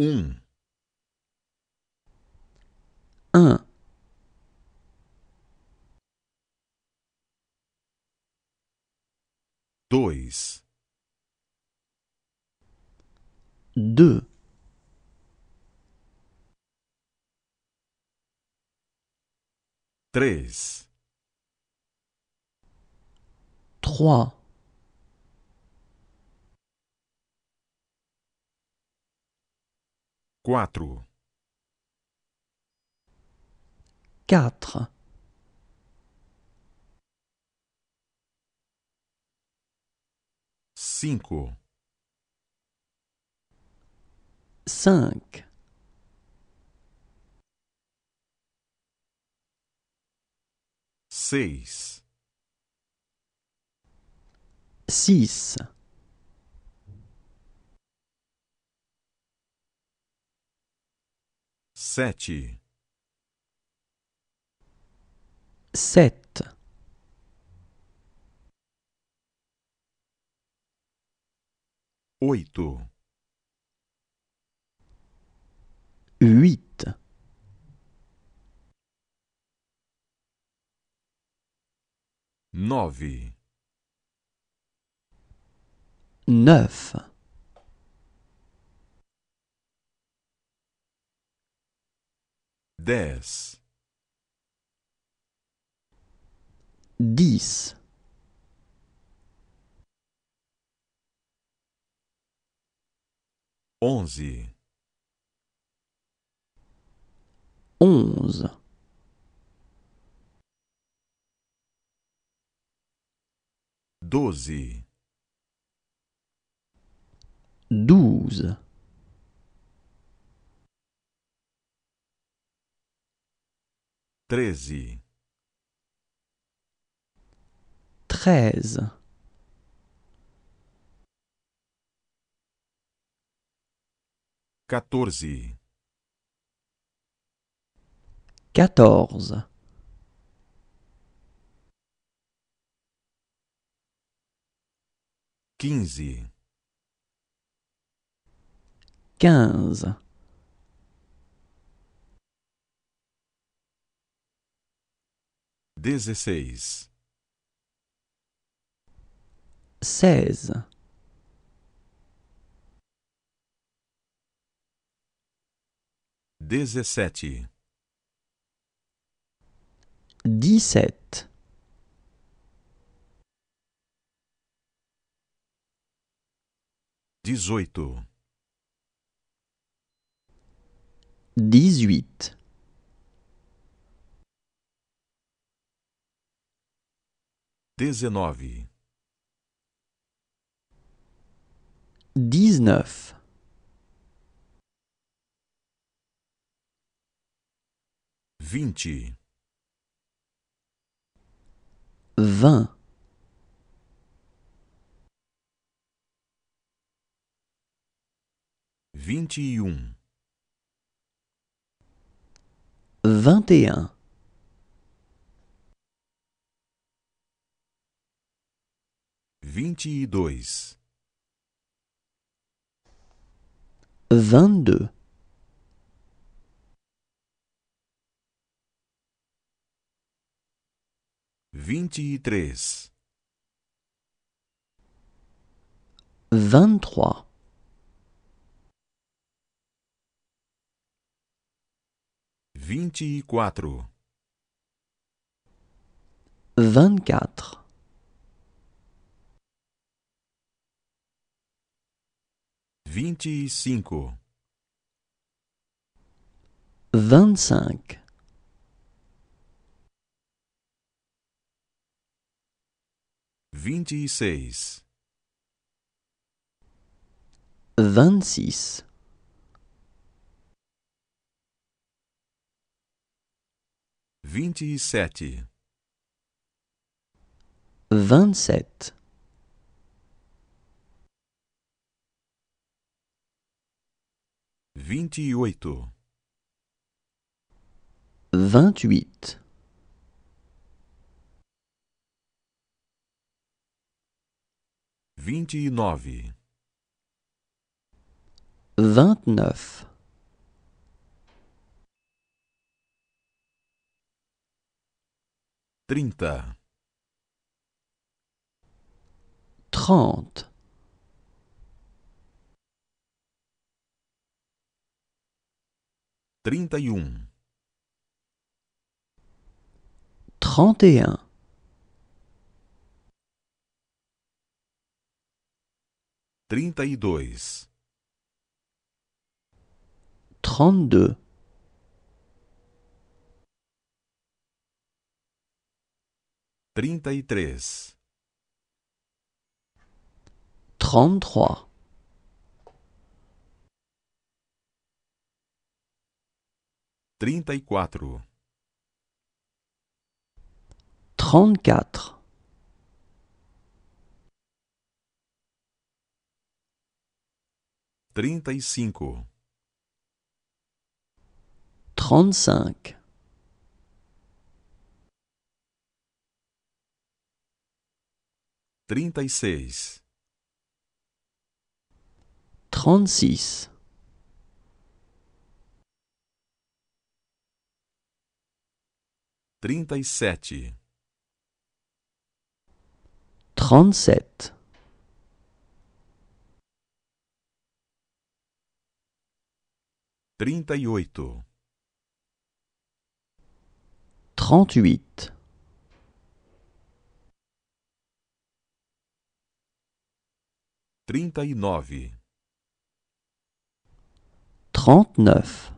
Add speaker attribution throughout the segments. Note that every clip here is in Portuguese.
Speaker 1: 1 2 2 3 3 Quatro.
Speaker 2: Quatre.
Speaker 1: Cinco. Cinq. Seis. Six. sete
Speaker 2: sete
Speaker 1: oito oito, nove
Speaker 2: neuf
Speaker 1: Dix. Onze. Onze. Douze. treze,
Speaker 2: treze,
Speaker 1: quatorze,
Speaker 2: quatorze,
Speaker 1: quinze,
Speaker 2: quinze.
Speaker 1: dezesseis,
Speaker 2: seize,
Speaker 1: dezessete,
Speaker 2: dezessete,
Speaker 1: dezoito, dezoito dezenove, vinte, vinte e um, vinte e um 22
Speaker 2: 22 23
Speaker 1: 23
Speaker 2: 24
Speaker 1: 24 25
Speaker 2: 25
Speaker 1: 26
Speaker 2: 26
Speaker 1: 27
Speaker 2: 27 Vinte
Speaker 1: e oito.
Speaker 2: e huit
Speaker 1: Vinte e nove. Trinta. Trente. Trinta e um.
Speaker 2: trinta e un.
Speaker 1: Trinta e dois. Trinta e três. Trinta e quatro.
Speaker 2: trinta e quatre
Speaker 1: Trinta e cinco.
Speaker 2: trinta e cinq
Speaker 1: Trinta e seis.
Speaker 2: Trente-six.
Speaker 1: 37
Speaker 2: 37
Speaker 1: 38
Speaker 2: 38
Speaker 1: 39
Speaker 2: 39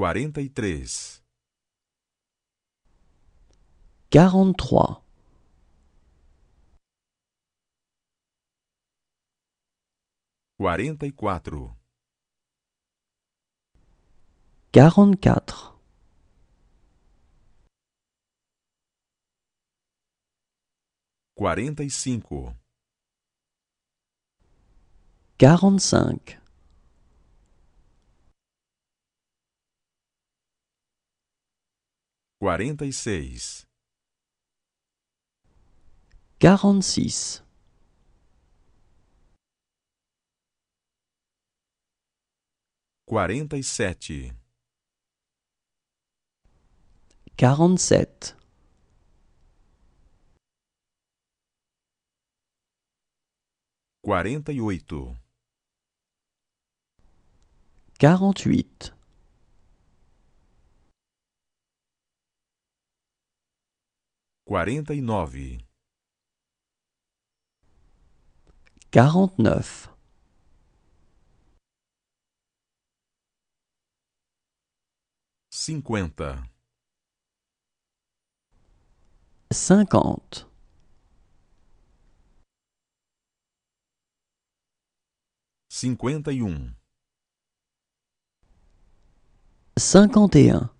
Speaker 1: 43
Speaker 2: 43 44
Speaker 1: 44 45
Speaker 2: 45
Speaker 1: 46
Speaker 2: 46
Speaker 1: 47
Speaker 2: 47 48 48
Speaker 1: 49
Speaker 2: 49 50 50
Speaker 1: 51
Speaker 2: 51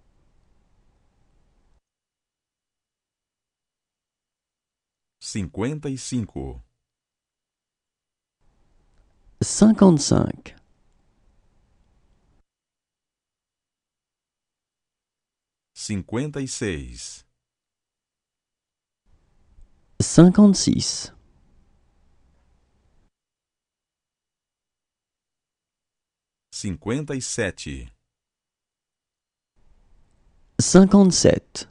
Speaker 1: 55 55 56 56 57
Speaker 2: 57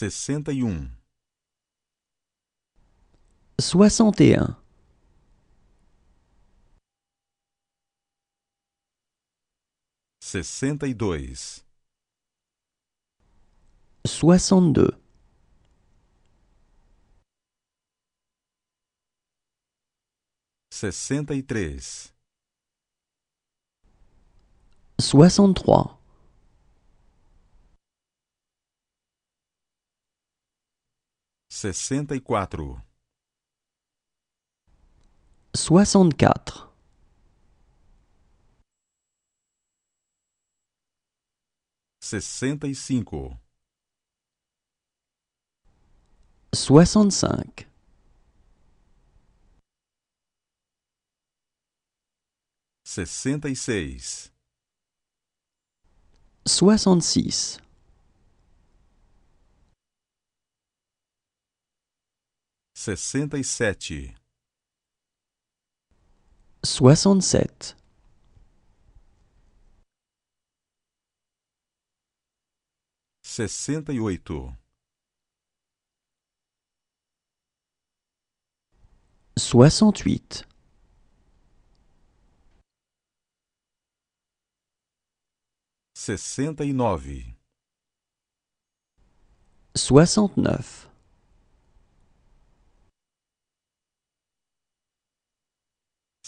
Speaker 1: 61
Speaker 2: 61 62 62
Speaker 1: 63
Speaker 2: 63
Speaker 1: 64
Speaker 2: 64
Speaker 1: 65
Speaker 2: 65
Speaker 1: 66
Speaker 2: 66
Speaker 1: 67
Speaker 2: 67 68 68 69 69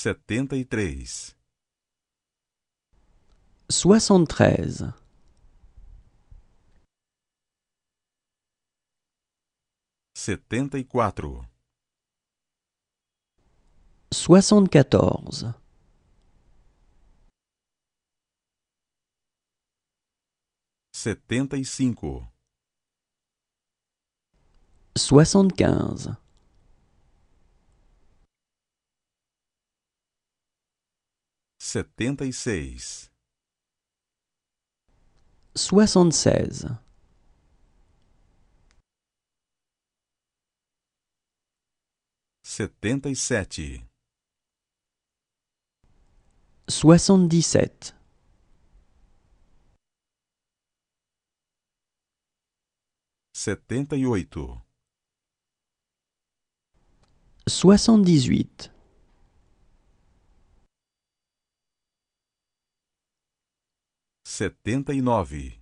Speaker 1: 73
Speaker 2: 73
Speaker 1: 74
Speaker 2: 74
Speaker 1: 75
Speaker 2: 75
Speaker 1: 76
Speaker 2: 76
Speaker 1: 77
Speaker 2: 77
Speaker 1: 78
Speaker 2: 78
Speaker 1: 79 79 oitenta, e nove,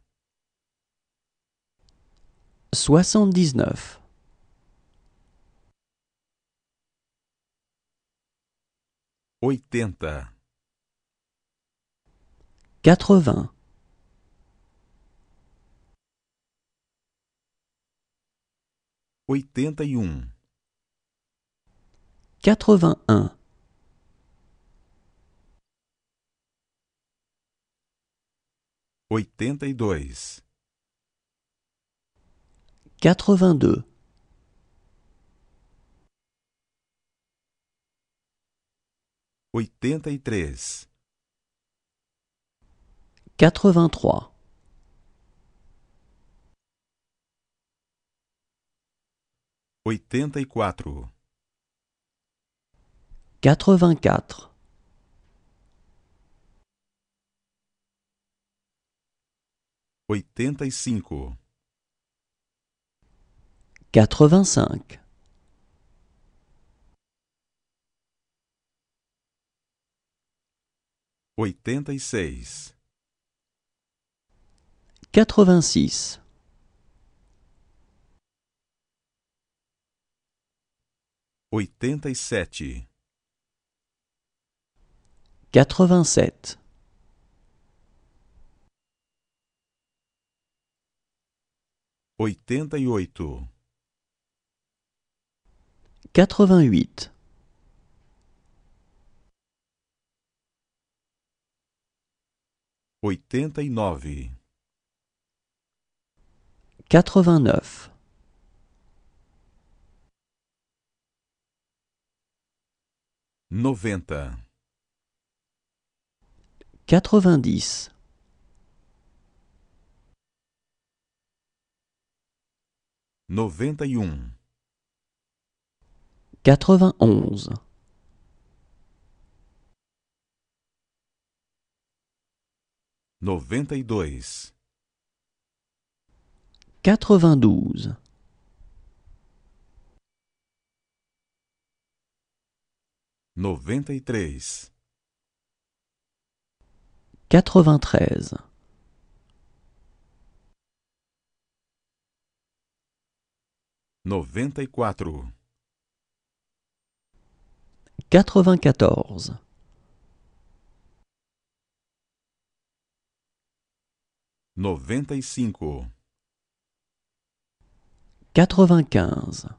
Speaker 1: oitenta e um, oitenta e um 82
Speaker 2: 82
Speaker 1: 83
Speaker 2: 83
Speaker 1: 84
Speaker 2: 84
Speaker 1: 85
Speaker 2: 85 86 86 87 87 88 88 89 89 90 90
Speaker 1: 91
Speaker 2: 91 92 92
Speaker 1: 93
Speaker 2: 93
Speaker 1: 94 94
Speaker 2: 95 95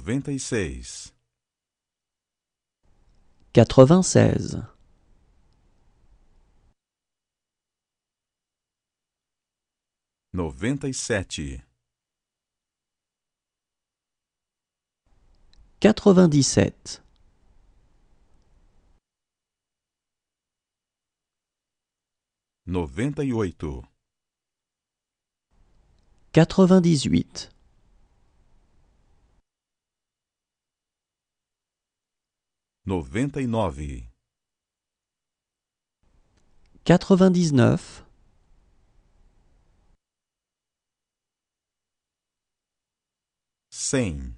Speaker 1: 96
Speaker 2: 96
Speaker 1: 97
Speaker 2: 97 98 98 99 99
Speaker 1: cent